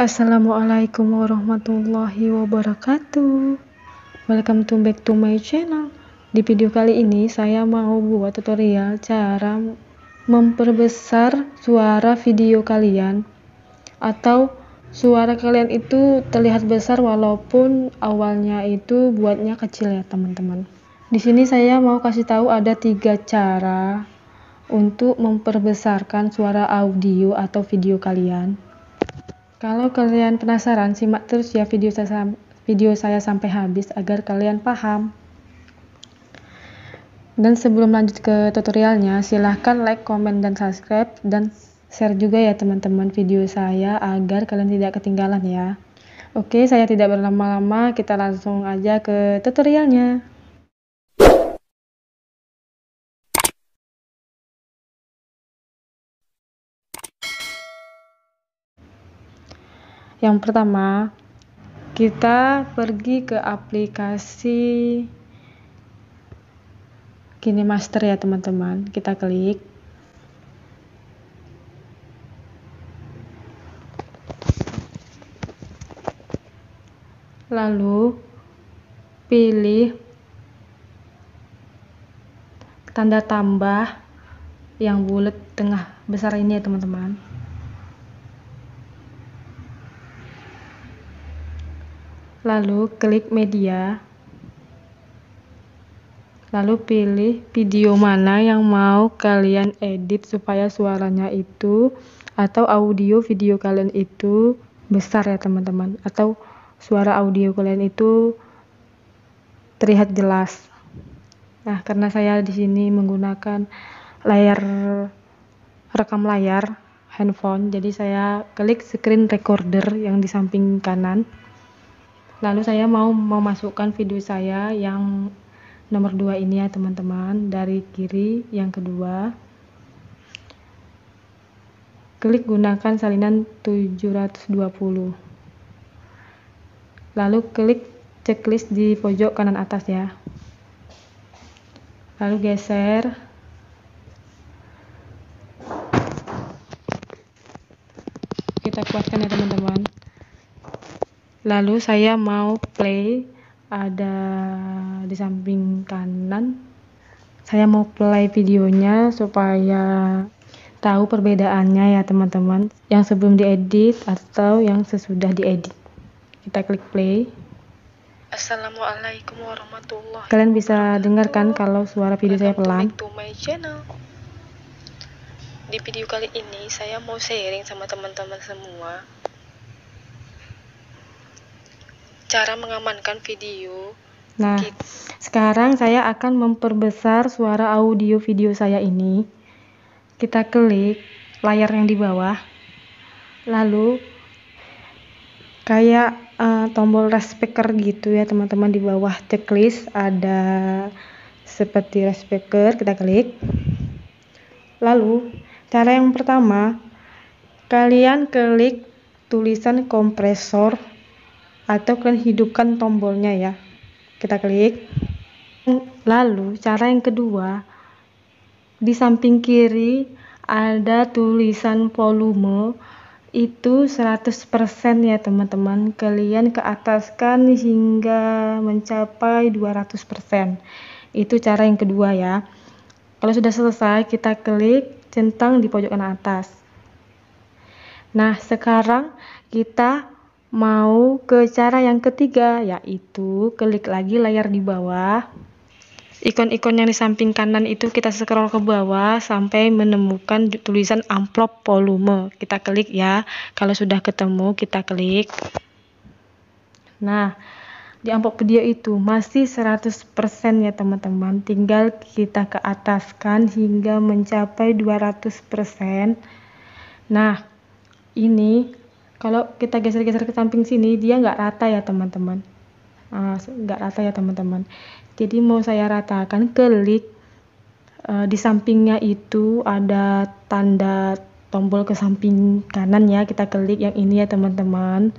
Assalamualaikum warahmatullahi wabarakatuh Welcome to back to my channel Di video kali ini saya mau buat tutorial cara memperbesar suara video kalian Atau suara kalian itu terlihat besar walaupun awalnya itu buatnya kecil ya teman-teman Di sini saya mau kasih tahu ada tiga cara untuk memperbesarkan suara audio atau video kalian kalau kalian penasaran, simak terus ya video saya, video saya sampai habis agar kalian paham. Dan sebelum lanjut ke tutorialnya, silahkan like, komen, dan subscribe, dan share juga ya teman-teman video saya agar kalian tidak ketinggalan ya. Oke, saya tidak berlama-lama, kita langsung aja ke tutorialnya. Yang pertama, kita pergi ke aplikasi Kini ya teman-teman. Kita klik. Lalu pilih tanda tambah yang bulat tengah besar ini ya teman-teman. lalu klik media, lalu pilih video mana yang mau kalian edit supaya suaranya itu atau audio video kalian itu besar ya teman-teman atau suara audio kalian itu terlihat jelas. Nah, karena saya di sini menggunakan layar rekam layar handphone, jadi saya klik screen recorder yang di samping kanan. Lalu saya mau memasukkan video saya yang nomor dua ini ya teman-teman dari kiri yang kedua. Klik gunakan salinan 720. Lalu klik checklist di pojok kanan atas ya. Lalu geser kita kuatkan ya teman-teman lalu saya mau play ada di samping kanan saya mau play videonya supaya tahu perbedaannya ya teman-teman yang sebelum diedit atau yang sesudah diedit kita klik play Assalamualaikum warahmatullahi Kalian bisa dengarkan kalau suara video saya pelan. To my channel. Di video kali ini saya mau sharing sama teman-teman semua cara mengamankan video. Nah, gitu. sekarang saya akan memperbesar suara audio video saya ini. Kita klik layar yang di bawah. Lalu kayak uh, tombol rest gitu ya teman-teman di bawah checklist ada seperti rest kita klik lalu cara yang pertama kalian klik tulisan kompresor atau kalian hidupkan tombolnya ya. Kita klik. Lalu cara yang kedua, di samping kiri ada tulisan volume itu 100% ya teman-teman. Kalian ke atas hingga mencapai 200%. Itu cara yang kedua ya. Kalau sudah selesai, kita klik centang di pojok kanan atas. Nah, sekarang kita Mau ke cara yang ketiga, yaitu klik lagi layar di bawah. Ikon-ikon yang di samping kanan itu kita scroll ke bawah sampai menemukan tulisan amplop volume. Kita klik ya. Kalau sudah ketemu, kita klik. Nah, di amplop dia itu masih 100% ya teman-teman. Tinggal kita ke ataskan hingga mencapai 200%. Nah, ini kalau kita geser-geser ke samping sini dia nggak rata ya teman-teman ah, nggak -teman. uh, rata ya teman-teman jadi mau saya ratakan klik uh, di sampingnya itu ada tanda tombol ke samping kanan ya kita klik yang ini ya teman-teman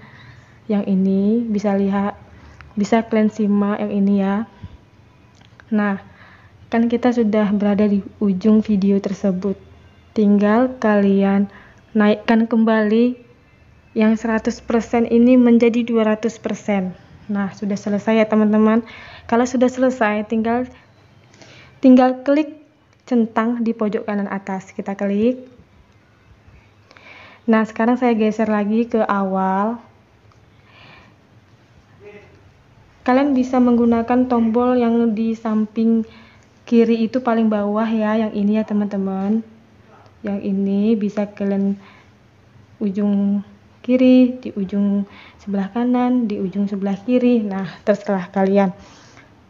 yang ini bisa lihat bisa kalian simak yang ini ya nah kan kita sudah berada di ujung video tersebut tinggal kalian naikkan kembali yang 100% ini menjadi 200%. Nah, sudah selesai ya teman-teman. Kalau sudah selesai, tinggal tinggal klik centang di pojok kanan atas. Kita klik. Nah, sekarang saya geser lagi ke awal. Kalian bisa menggunakan tombol yang di samping kiri itu paling bawah ya, yang ini ya teman-teman. Yang ini bisa kalian ujung kiri, di ujung sebelah kanan, di ujung sebelah kiri. Nah, terserah kalian.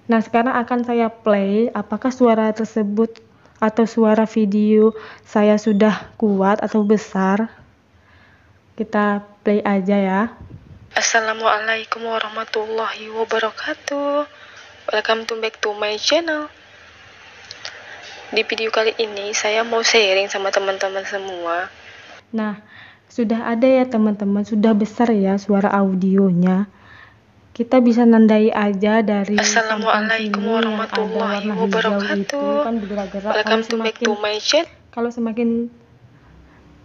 Nah, sekarang akan saya play apakah suara tersebut atau suara video saya sudah kuat atau besar. Kita play aja ya. Assalamualaikum warahmatullahi wabarakatuh. Welcome to back to my channel. Di video kali ini saya mau sharing sama teman-teman semua. Nah, sudah ada ya teman-teman, sudah besar ya suara audionya. Kita bisa nandai aja dari Assalamualaikum warahmatullahi wabarakatuh. Kan bergerak-gerak. Welcome to back to my channel. Kalau semakin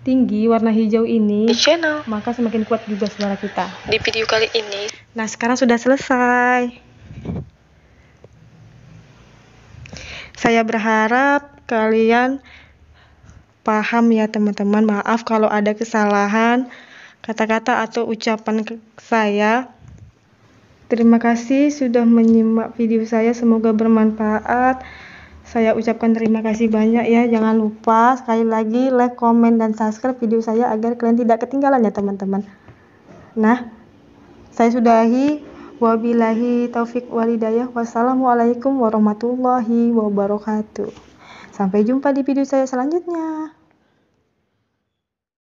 tinggi warna hijau ini di channel maka semakin kuat juga suara kita di video kali ini nah sekarang sudah selesai saya berharap kalian paham ya teman-teman. Maaf kalau ada kesalahan kata-kata atau ucapan saya. Terima kasih sudah menyimak video saya. Semoga bermanfaat. Saya ucapkan terima kasih banyak ya. Jangan lupa sekali lagi like, komen, dan subscribe video saya agar kalian tidak ketinggalan ya teman-teman. Nah, saya sudahi. wabilahi taufik walidayah. Wassalamualaikum warahmatullahi wabarakatuh. Sampai jumpa di video saya selanjutnya.